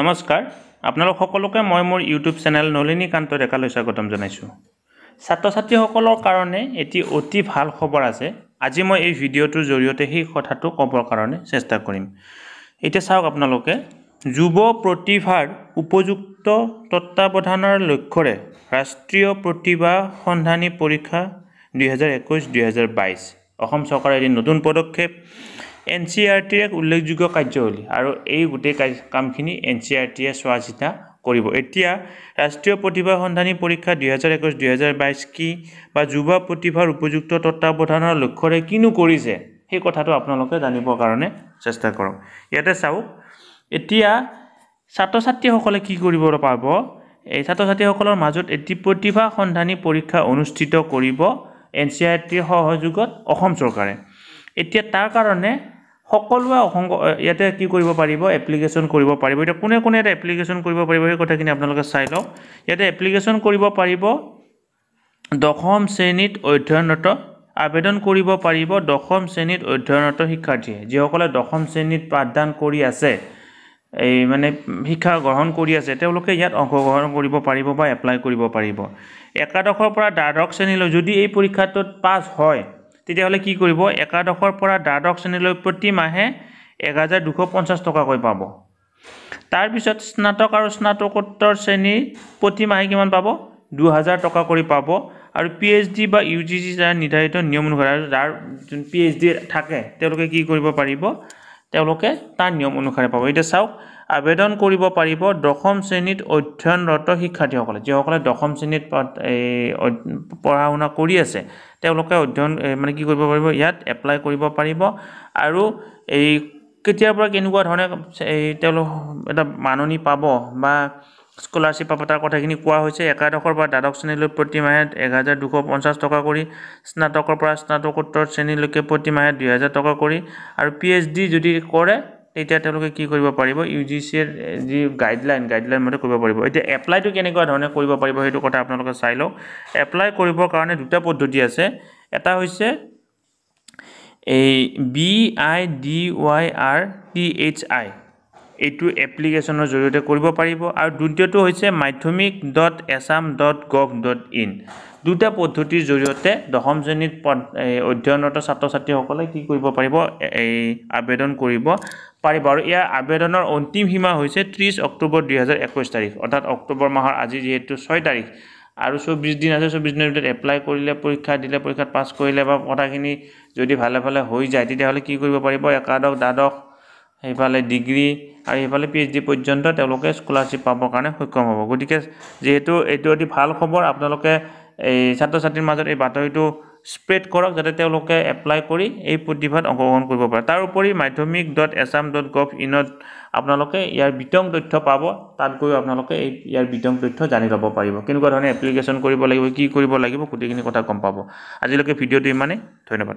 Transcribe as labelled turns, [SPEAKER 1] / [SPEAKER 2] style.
[SPEAKER 1] নমস্কাৰ আপনাৰ সকলকে মই মোৰ ইউটিউব চ্যানেল নলিনীকান্ত ডেকালৈ স্বাগতম জানাইছো ছাত্ৰ ছাত্ৰীসকলেৰ কাৰণে এটি অতি ভাল খবৰ আছে আজি মই এই ভিডিওটোৰ জৰিয়তে সেই কথাটো কবর কারণে চেষ্টা করম এটা চাওক আপনাদের যুব প্রতিভার উপযুক্ত তত্ত্বাবধানের লক্ষ্যরে রাষ্ট্রীয় প্রতিভা সন্ধানী পরীক্ষা দুহাজার একুশ দুহাজার বাইশ সরকারের এটি নতুন পদক্ষেপ এন চি আৰ টিৰ এক উল্লেখযোগ্য কাৰ্যাৱলী আৰু এই গোটেই কামখিনি এন চি আৰ e টিয়ে চোৱা চিতা কৰিব এতিয়া ৰাষ্ট্ৰীয় প্ৰতিভা সন্ধানী পৰীক্ষা দুহেজাৰ একৈছ দুহেজাৰ বাইছ কি বা যুৱ প্ৰতিভাৰ উপযুক্ত তত্বাৱধানৰ লক্ষ্যৰে কিনো কৰিছে সেই কথাটো আপোনালোকে জানিবৰ কাৰণে চেষ্টা কৰক ইয়াতে চাওক এতিয়া ছাত্ৰ ছাত্ৰীসকলে কি কৰিব পাব এই ছাত্ৰ ছাত্ৰীসকলৰ মাজত এটি প্ৰতিভা সন্ধানী পৰীক্ষা অনুষ্ঠিত কৰিব এন চি আৰ টিৰ সহযোগত অসম চৰকাৰে এতিয়া তাৰ কাৰণে সকলোৱে অসংখ ইয়াতে কি কৰিব পাৰিব এপ্লিকেশ্যন কৰিব পাৰিব এতিয়া কোনে কোনে এটা এপ্লিকেশ্যন কৰিব পাৰিব সেই কথাখিনি আপোনালোকে চাই লওক ইয়াতে এপ্লিকেশ্যন কৰিব পাৰিব দশম শ্ৰেণীত অধ্যয়নৰত আবেদন কৰিব পাৰিব দশম শ্ৰেণীত অধ্যয়নৰত শিক্ষাৰ্থীয়ে যিসকলে দশম শ্ৰেণীত পাঠদান কৰি আছে এই মানে শিক্ষা গ্ৰহণ কৰি আছে তেওঁলোকে ইয়াত অংশগ্ৰহণ কৰিব পাৰিব বা এপ্লাই কৰিব পাৰিব একাদশৰ পৰা দ্বাদশ শ্ৰেণীলৈ যদি এই পৰীক্ষাটোত পাছ হয় তেতিয়াহ'লে কি কৰিব একাদশৰ পৰা দ্বাদশ শ্ৰেণীলৈ প্ৰতি মাহে এহেজাৰ দুশ পঞ্চাছ টকাকৈ পাব তাৰপিছত স্নাতক আৰু স্নাতকোত্তৰ শ্ৰেণীৰ প্ৰতি মাহে কিমান পাব দুহেজাৰ টকা কৰি পাব আৰু পি এইচ ডি বা ইউ জি চি যাৰ নিৰ্ধাৰিত নিয়ম অনুসাৰে যাৰ যোন পি এইচ ডি থাকে তেওঁলোকে কি কৰিব পাৰিব তেওঁলোকে তাৰ নিয়ম অনুসাৰে পাব এতিয়া চাওক আবেদন কৰিব পাৰিব দশম শ্ৰেণীত অধ্যয়নৰত শিক্ষাৰ্থীসকলে যিসকলে দশম শ্ৰেণীত এই পঢ়া শুনা কৰি আছে তেওঁলোকে অধ্যয়ন মানে কি কৰিব পাৰিব ইয়াত এপ্লাই কৰিব পাৰিব আৰু এই কেতিয়াৰ পৰা কেনেকুৱা ধৰণে এই তেওঁলোক এটা মাননি পাব বা স্কলাৰশ্বিপ পতাৰ কথাখিনি কোৱা হৈছে একাদশৰ পৰা দ্বাদশ শ্ৰেণীলৈ প্ৰতি মাহে এহেজাৰ দুশ পঞ্চাছ টকা কৰি স্নাতকৰ পৰা স্নাতকোত্তৰ শ্ৰেণীলৈকে প্ৰতি মাহে দুহেজাৰ টকা কৰি আৰু পি এইচ ডি যদি কৰে তেতিয়া তেওঁলোকে কি কৰিব পাৰিব ইউ জি চিৰ যি গাইডলাইন গাইডলাইন মতে কৰিব পাৰিব এতিয়া এপ্লাইটো কেনেকুৱা ধৰণে কৰিব পাৰিব সেইটো কথা আপোনালোকে চাই লওক এপ্লাই কৰিবৰ কাৰণে দুটা পদ্ধতি আছে এটা হৈছে এই B I D Y R T H এইটো এপ্লিকেশ্যনৰ জৰিয়তে কৰিব পাৰিব আৰু দ্বিতীয়টো হৈছে মাধ্যমিক dot exam dot gov dot in দুটা পদ্ধতিৰ জৰিয়তে দশম শ্ৰেণীত অধ্যয়নৰত ছাত্ৰ ছাত্ৰীসকলে কি কৰিব পাৰিব এই আবেদন কৰিব পাৰিব আৰু ইয়াৰ আবেদনৰ অন্তিম সীমা হৈছে ত্ৰিছ অক্টোবৰ দুহেজাৰ একৈছ তাৰিখ অৰ্থাৎ অক্টোবৰ মাহৰ আজি যিহেতু ছয় তাৰিখ আৰু চৌব্বিছ দিন আছে চৌব্বিছ দিনৰ ভিতৰত এপ্লাই কৰিলে পৰীক্ষা দিলে পৰীক্ষাত পাছ কৰিলে বা কথাখিনি যদি ভালে ভালে হৈ যায় তেতিয়াহ'লে কি কৰিব পাৰিব একাদশ দ্বাদশ সেইফালে ডিগ্ৰী আৰু সেইফালে পি এইচ ডি পৰ্যন্ত তেওঁলোকে স্কলাৰশ্বিপ পাবৰ কাৰণে সক্ষম হ'ব গতিকে যিহেতু এইটো অতি ভাল খবৰ আপোনালোকে এই ছাত্ৰ ছাত্ৰীৰ মাজত এই বাতৰিটো স্প্ৰেড কৰক যাতে তেওঁলোকে এপ্লাই কৰি এই প্ৰতিভাত অংশগ্ৰহণ কৰিব পাৰে তাৰোপৰি মাধ্যমিক ডট এছাম ডট গভ ইনত আপোনালোকে ইয়াৰ বিতং তথ্য পাব তাত গৈও আপোনালোকে এই ইয়াৰ বিতং তথ্য জানি ল'ব পাৰিব কেনেকুৱা ধৰণে এপ্লিকেশ্যন কৰিব লাগিব কি কৰিব লাগিব গোটেইখিনি কথা গম পাব আজিলৈকে ভিডিঅ'টো ইমানেই ধন্যবাদ